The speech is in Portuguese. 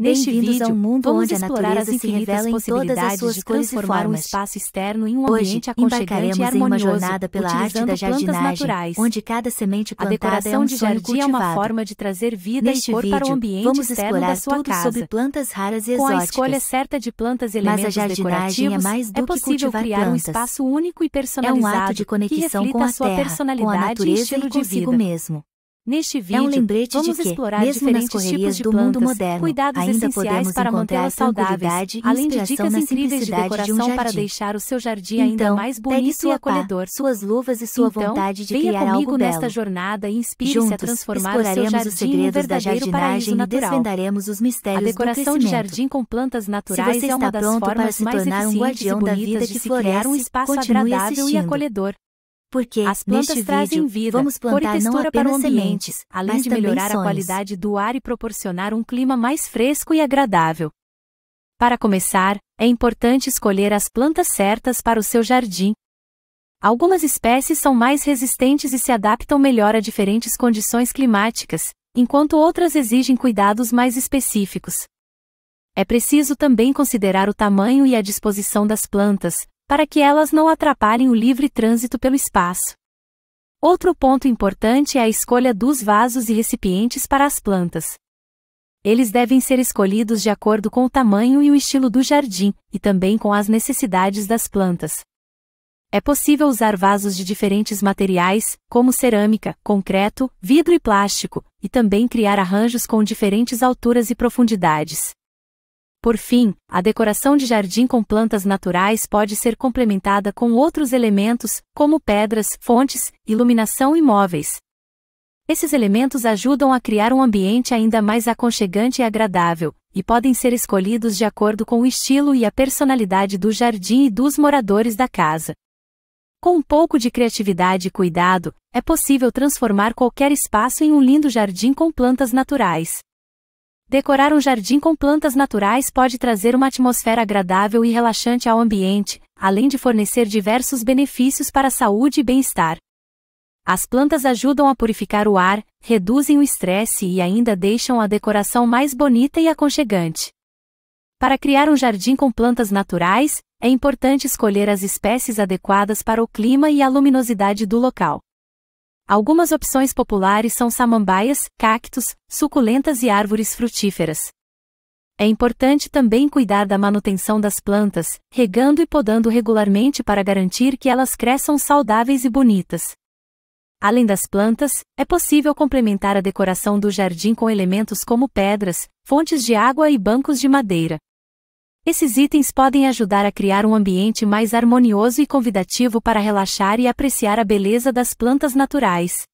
Neste vídeo, vamos explorar as infinitas possibilidades de transformar um espaço externo em um ambiente Hoje, aconchegante e harmonioso, em uma jornada pela arte da jardinagem, naturais, onde cada semente plantada a é um de jardim cultivado. é uma forma de trazer vida Neste e cor vídeo, para o ambiente vamos externo da sua tudo casa. sobre plantas raras e exóticas. Com a escolha certa de plantas e elementos Mas a jardinagem é mais é do é possível criar plantas. um espaço único e personalizado é um ato de conexão com a, terra, com a natureza e, e consigo mesmo. Neste vídeo, é um lembrete vamos de que, explorar mesmo nas correrias do plantas, mundo moderno, cuidados ainda podemos para mantê-las saudáveis, além de dicas incríveis de decoração de um para deixar o seu jardim então, ainda mais bonito e acolhedor. Pá, suas luvas e sua então, vontade de criar algo belo. nesta jornada e inspire-se a transformar o seu jardim em um da paraíso natural. desvendaremos os mistérios A decoração de jardim com plantas naturais é uma das formas mais eficientes um e bonitas da vida de se floresce, criar um espaço agradável e acolhedor. Porque as plantas trazem vídeo, vida, vamos plantar cor não apenas sementes, além de melhorar a qualidade do ar e proporcionar um clima mais fresco e agradável. Para começar, é importante escolher as plantas certas para o seu jardim. Algumas espécies são mais resistentes e se adaptam melhor a diferentes condições climáticas, enquanto outras exigem cuidados mais específicos. É preciso também considerar o tamanho e a disposição das plantas, para que elas não atrapalhem o livre trânsito pelo espaço. Outro ponto importante é a escolha dos vasos e recipientes para as plantas. Eles devem ser escolhidos de acordo com o tamanho e o estilo do jardim, e também com as necessidades das plantas. É possível usar vasos de diferentes materiais, como cerâmica, concreto, vidro e plástico, e também criar arranjos com diferentes alturas e profundidades. Por fim, a decoração de jardim com plantas naturais pode ser complementada com outros elementos, como pedras, fontes, iluminação e móveis. Esses elementos ajudam a criar um ambiente ainda mais aconchegante e agradável, e podem ser escolhidos de acordo com o estilo e a personalidade do jardim e dos moradores da casa. Com um pouco de criatividade e cuidado, é possível transformar qualquer espaço em um lindo jardim com plantas naturais. Decorar um jardim com plantas naturais pode trazer uma atmosfera agradável e relaxante ao ambiente, além de fornecer diversos benefícios para a saúde e bem-estar. As plantas ajudam a purificar o ar, reduzem o estresse e ainda deixam a decoração mais bonita e aconchegante. Para criar um jardim com plantas naturais, é importante escolher as espécies adequadas para o clima e a luminosidade do local. Algumas opções populares são samambaias, cactos, suculentas e árvores frutíferas. É importante também cuidar da manutenção das plantas, regando e podando regularmente para garantir que elas cresçam saudáveis e bonitas. Além das plantas, é possível complementar a decoração do jardim com elementos como pedras, fontes de água e bancos de madeira. Esses itens podem ajudar a criar um ambiente mais harmonioso e convidativo para relaxar e apreciar a beleza das plantas naturais.